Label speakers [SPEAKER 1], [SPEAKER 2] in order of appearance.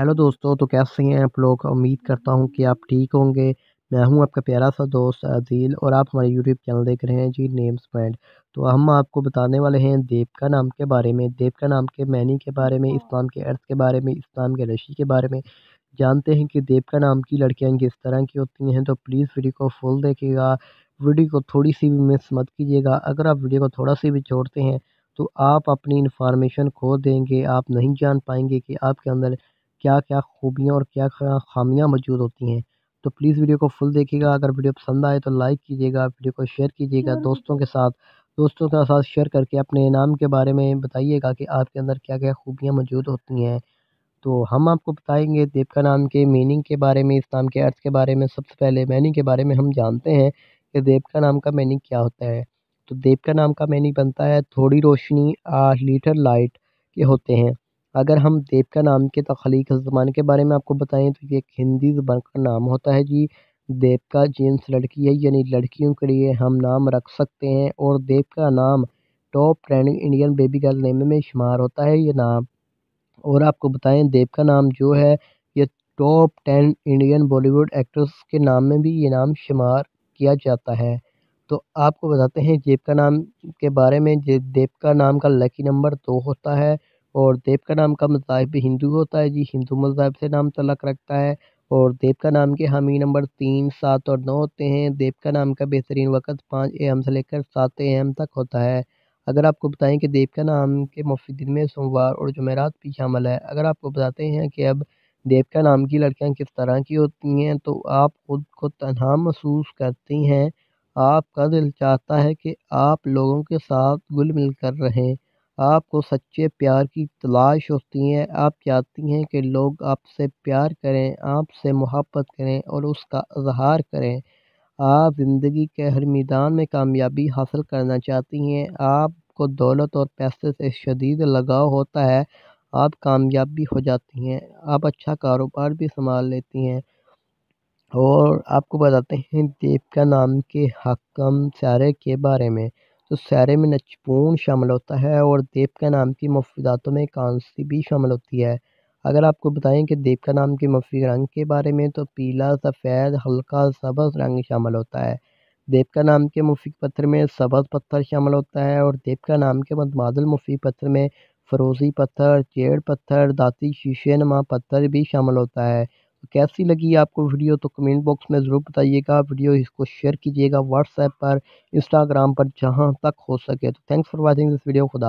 [SPEAKER 1] Hello दोस्तों तो कैसे हैं आप लोग उम्मीद करता हूं कि आप ठीक होंगे मैं हूं आपका प्यारा सा दोस्त अजील और आप हमारे यूट्यूब चैनल देख रहे हैं जी नेम्स पॉइंट तो हम आपको बताने वाले हैं देवका नाम के बारे में देवका नाम के मैनी के बारे में इस्लाम के अर्थ के बारे में इस्लाम के रशी के बारे में जानते हैं कि देवका नाम की लड़कियाँ किस तरह की होती हैं तो प्लीज़ वीडियो को फुल देखिएगा वीडियो को थोड़ी सी भी मिस मत कीजिएगा अगर आप वीडियो को थोड़ा सी भी छोड़ते हैं तो आप अपनी इन्फॉर्मेशन खो देंगे आप नहीं जान पाएंगे कि आपके अंदर क्या क्या खूबियाँ और क्या क्या खामियाँ मौजूद होती हैं तो प्लीज़ वीडियो को फुल देखिएगा अगर वीडियो पसंद आए तो लाइक कीजिएगा वीडियो को शेयर कीजिएगा हाँ। दोस्तों के साथ दोस्तों के साथ शेयर करके अपने इनाम के बारे में बताइएगा कि आपके अंदर क्या क्या खूबियाँ मौजूद होती हैं तो हम आपको बताएंगे देवका नाम के मीनिंग के बारे में इस नाम के अर्थ के बारे में सबसे पहले मैनिंग के बारे में हम जानते हैं कि देवका नाम का मीनिंग क्या होता है तो देवका नाम का मीनिंग बनता है थोड़ी रोशनी आ लीटर लाइट के होते हैं अगर हम देवका नाम के तख्लीक ज़बान के बारे में आपको बताएं तो ये एक हिंदी ज़बान का नाम होता है जी देवका जेंट्स लड़की है यानी लड़कियों के लिए हम नाम रख सकते हैं और देवका नाम top trending Indian baby girl name में शुमार होता है ये नाम और आपको बताएं देवका नाम जो है ये top ten Indian Bollywood actress के नाम में भी ये नाम शुमार किया जाता है तो आपको बताते हैं देवका का नाम के बारे में देवका नाम का लकी नंबर दो होता है और देव का नाम का भी हिंदू होता है जी हिंदू मज़ाहिब से नाम तलक रखता है और देव का नाम के हामी नंबर तीन सात और नौ होते हैं देव का नाम का बेहतरीन वक़्त पाँच एम से लेकर सात एम तक होता है अगर आपको बताएं कि देव का नाम के मुफ्त दिन में सोमवार और जमेरात भी शामिल है अगर आपको बताते हैं कि अब देव का नाम की लड़कियां किस तरह की होती हैं तो आप खुद को तनहा महसूस करती हैं आपका दिल चाहता है कि आप लोगों के साथ गुल मिल कर रहें आपको सच्चे प्यार की तलाश होती है आप चाहती हैं कि लोग आपसे प्यार करें आपसे मोहब्बत करें और उसका इजहार करें आप ज़िंदगी के हर मैदान में कामयाबी हासिल करना चाहती हैं आपको दौलत और पैसे से शदीद लगाव होता है आप कामयाब भी हो जाती हैं आप अच्छा कारोबार भी संभाल लेती हैं और आपको बताते हैं का नाम के हकम सारे के बारे में तो सैरे में नचपून शामिल होता है और देवका नाम की मफीदातों में कांसी भी शामिल होती है अगर आपको बताएं कि देवका नाम के मफी रंग के बारे में तो पीला सफ़ेद हल्का सबज़ रंग शामिल होता है देवका नाम के मुफी पत्थर में सबज़ पत्थर शामिल होता है और देवका नाम के मतमादल मुफी पत्थर में फरोज़ी पत्थर चेड़ पत्थर दाती शीशे नमा पत्थर भी शामिल होता है कैसी लगी आपको वीडियो तो कमेंट बॉक्स में ज़रूर बताइएगा वीडियो इसको शेयर कीजिएगा व्हाट्सएप पर इंस्टाग्राम पर जहाँ तक हो सके तो thanks for watching this video खुदा